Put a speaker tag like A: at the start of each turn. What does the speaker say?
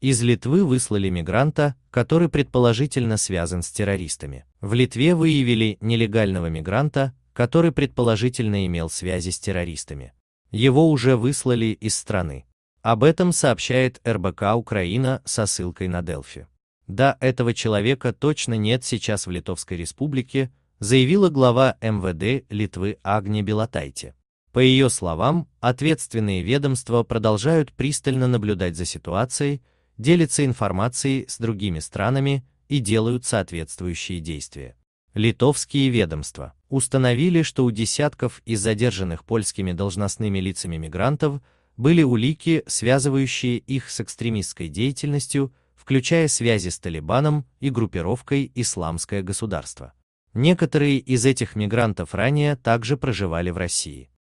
A: Из Литвы выслали мигранта, который предположительно связан с террористами. В Литве выявили нелегального мигранта, который предположительно имел связи с террористами. Его уже выслали из страны. Об этом сообщает РБК Украина со ссылкой на Делфи. Да, этого человека точно нет сейчас в Литовской республике, заявила глава МВД Литвы Агне Белатайте. По ее словам, ответственные ведомства продолжают пристально наблюдать за ситуацией, делятся информацией с другими странами и делают соответствующие действия. Литовские ведомства установили, что у десятков из задержанных польскими должностными лицами мигрантов были улики, связывающие их с экстремистской деятельностью, включая связи с Талибаном и группировкой «Исламское государство». Некоторые из этих мигрантов ранее также проживали в России.